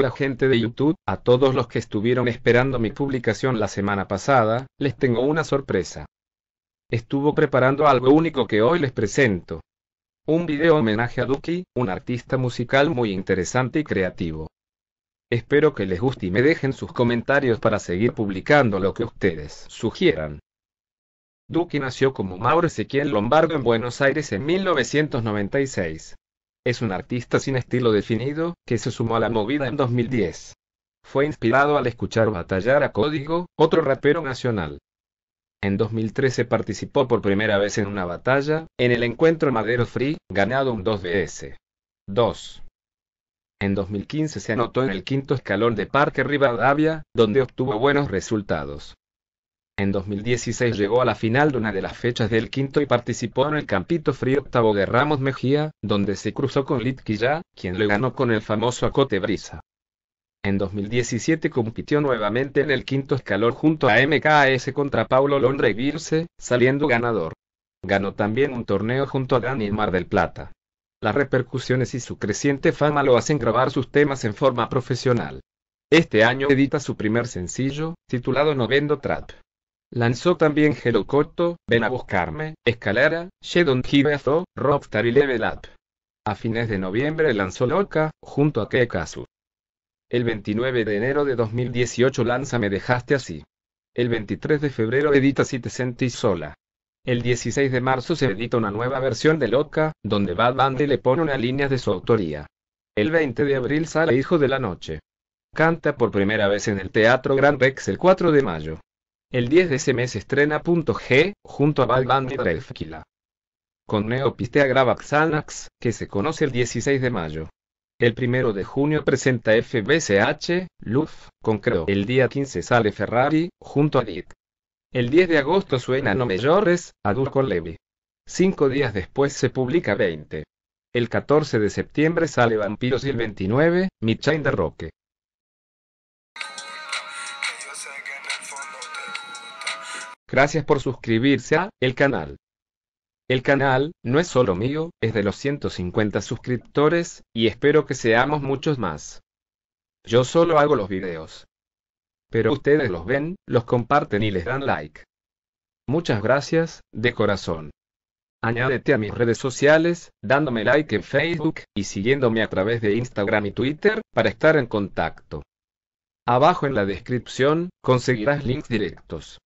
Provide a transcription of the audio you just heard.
la gente de YouTube, a todos los que estuvieron esperando mi publicación la semana pasada, les tengo una sorpresa. Estuvo preparando algo único que hoy les presento. Un video homenaje a Duki, un artista musical muy interesante y creativo. Espero que les guste y me dejen sus comentarios para seguir publicando lo que ustedes sugieran. Duki nació como Mauro Ezequiel Lombardo en Buenos Aires en 1996. Es un artista sin estilo definido, que se sumó a la movida en 2010. Fue inspirado al escuchar batallar a Código, otro rapero nacional. En 2013 participó por primera vez en una batalla, en el encuentro Madero Free, ganado un 2BS. 2. En 2015 se anotó en el quinto escalón de Parque Rivadavia, donde obtuvo buenos resultados. En 2016 llegó a la final de una de las fechas del quinto y participó en el Campito Frío octavo de Ramos Mejía, donde se cruzó con Litquilla, quien le ganó con el famoso acote brisa. En 2017 compitió nuevamente en el quinto escalón junto a MKS contra Paulo Londres y Virse, saliendo ganador. Ganó también un torneo junto a Dani Mar del Plata. Las repercusiones y su creciente fama lo hacen grabar sus temas en forma profesional. Este año edita su primer sencillo, titulado Novendo Trap. Lanzó también Hello corto Ven a buscarme, escalera Shedon Hibezo, Rockstar y Level Up. A fines de noviembre lanzó Loca, junto a Kekazu. El 29 de enero de 2018 lanza Me Dejaste Así. El 23 de febrero edita Si Te Sentís Sola. El 16 de marzo se edita una nueva versión de Loca, donde Bad Bunny le pone una línea de su autoría. El 20 de abril sale Hijo de la Noche. Canta por primera vez en el Teatro Grand Rex el 4 de mayo. El 10 de ese mes estrena Punto G, junto a Bad Band Con Neopistea graba Xanax, que se conoce el 16 de mayo. El 1 de junio presenta FBCH, Luf, con Creo. El día 15 sale Ferrari, junto a Dick. El 10 de agosto suena No mayores a Durko Levy. Cinco días después se publica 20. El 14 de septiembre sale Vampiros y el 29, Michain de Roque. Gracias por suscribirse a el canal. El canal, no es solo mío, es de los 150 suscriptores, y espero que seamos muchos más. Yo solo hago los videos. Pero ustedes los ven, los comparten y les dan like. Muchas gracias, de corazón. Añádete a mis redes sociales, dándome like en Facebook y siguiéndome a través de Instagram y Twitter para estar en contacto. Abajo en la descripción conseguirás links directos.